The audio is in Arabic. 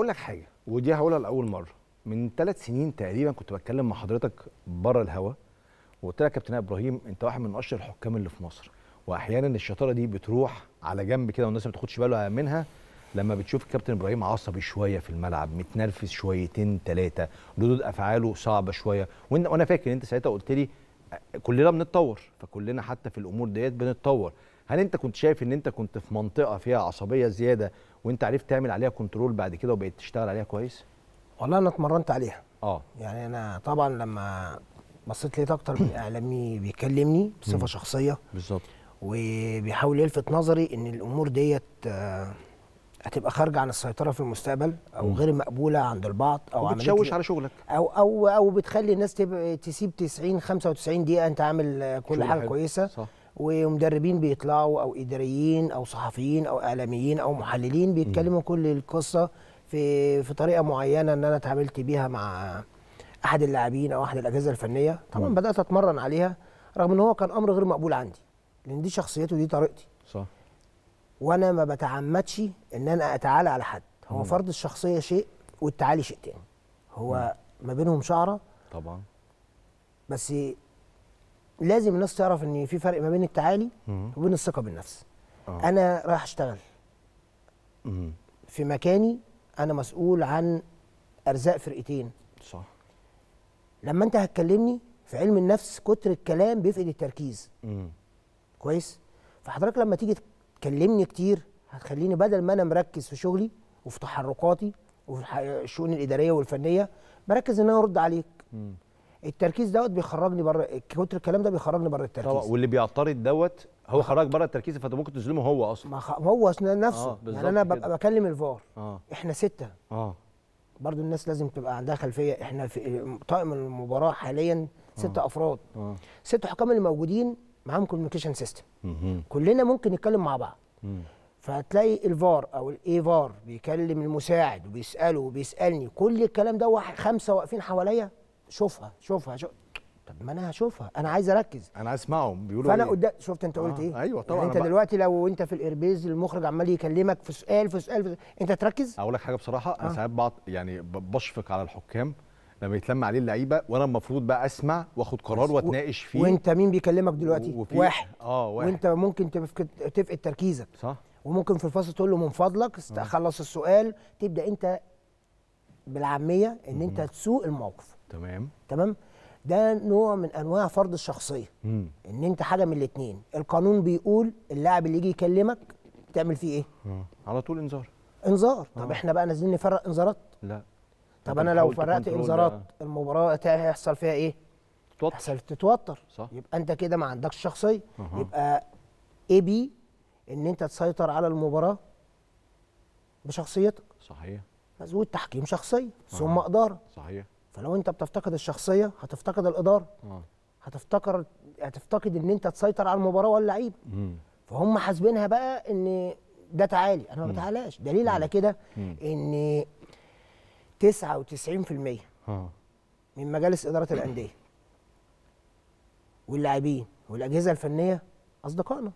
اقول لك حاجه ودي هقولها لاول مره من ثلاث سنين تقريبا كنت بتكلم مع حضرتك بره الهوا وقلت لك يا كابتن ابراهيم انت واحد من اشهر الحكام اللي في مصر واحيانا الشطاره دي بتروح على جنب كده والناس ما بتاخدش بالها منها لما بتشوف الكابتن ابراهيم عصبي شويه في الملعب متنرفز شويتين ثلاثه ردود افعاله صعبه شويه وانا فاكر انت ساعتها قلت لي آه، كلنا بنتطور فكلنا حتى في الامور ديت بنتطور هل انت كنت شايف ان انت كنت في منطقه فيها عصبيه زياده وانت عرفت تعمل عليها كنترول بعد كده وبقيت تشتغل عليها كويس والله انا اتمرنت عليها اه يعني انا طبعا لما بصيت لقيت اكتر من اعلامي بيكلمني بصفه شخصيه بالظبط وبيحاول يلفت نظري ان الامور ديت آه، هتبقى خارجه عن السيطره في المستقبل او غير مقبوله عند البعض او بتشوش على شغلك او او او بتخلي الناس تسيب 90 95 دقيقه انت عامل آه، كل حاجه كويسه صح. ومدربين بيطلعوا او اداريين او صحفيين او اعلاميين او محللين بيتكلموا كل القصه في في طريقه معينه ان انا اتعاملت بيها مع احد اللاعبين او احد الاجهزه الفنيه طبعا مم. بدات اتمرن عليها رغم ان هو كان امر غير مقبول عندي لان دي شخصيته ودي طريقتي صح وانا ما بتعمدش ان انا اتعالى على حد هو مم. فرض الشخصيه شيء والتعالي شيء تاني هو مم. ما بينهم شعره طبعا بس لازم الناس تعرف ان في فرق ما بين التعالي وبين الثقه بالنفس أوه. انا رايح اشتغل مم. في مكاني انا مسؤول عن ارزاق فرقتين صح لما انت هتكلمني في علم النفس كتر الكلام بيفقد التركيز مم. كويس فحضرتك لما تيجي تكلمني كتير هتخليني بدل ما انا مركز في شغلي وفي تحركاتي وفي الشؤون الاداريه والفنيه مركز ان انا ارد عليك مم. التركيز دوت بيخرجني بره كتر الكلام ده بيخرجني بره التركيز طبعا واللي بيعترض دوت هو خرج بره التركيز فانت ممكن تظلمه هو اصلا ما خ... هو اصلا نفسه آه يعني انا ببقى بكلم الفار آه. احنا سته آه. برضو الناس لازم تبقى عندها خلفيه احنا في طاقم المباراه حاليا ست آه. افراد آه. ست حكام اللي موجودين معاهم كوميونيكيشن سيستم كلنا ممكن نتكلم مع بعض فهتلاقي الفار او الاي فار بيكلم المساعد وبيساله وبيسالني كل الكلام ده خمسه واقفين حواليا شوفها شوفها شوف طب ما انا هشوفها انا عايز اركز انا عايز اسمعهم بيقولوا فانا إيه؟ قدام إيه؟ شفت انت قلت آه ايه ايوه طبعا يعني انت بقى... دلوقتي لو انت في الايربيز المخرج عمال يكلمك في سؤال في سؤال, في انت تركز اقول لك حاجه بصراحه آه. انا ساعات بعض يعني بشفق على الحكام لما يتلم عليه اللعيبه وانا المفروض بقى اسمع واخد قرار واتناقش فيه وانت مين بيكلمك دلوقتي وفي... واحد اه واحد وانت ممكن تفقد تفقد تركيزك صح وممكن في الفصل تقول له من فضلك آه. خلص السؤال تبدا انت بالعاميه ان انت تسوق الموقف تمام تمام ده نوع من انواع فرض الشخصيه مم. ان انت حاجه من الاثنين القانون بيقول اللاعب اللي يجي يكلمك تعمل فيه ايه مم. آه. على طول انذار انذار آه. طب احنا بقى نازلين نفرق انذارات لا طب انا لو فرقت انذارات المباراه هيحصل فيها ايه تتوتر هيحصل تتوتر صح. يبقى انت كده ما عندكش شخصيه مم. يبقى اي بي ان انت تسيطر على المباراه بشخصيتك صحيح مزود تحكيم شخصيه ثم اداره صحيح فلو انت بتفتقد الشخصيه هتفتقد الاداره آه. هتفتقر هتفتقد ان انت تسيطر على المباراه واللعيب فهم حاسبينها بقى ان ده تعالي انا ما بتعالاش دليل على كده ان 99% آه. من مجالس اداره الانديه واللاعبين والاجهزه الفنيه اصدقائنا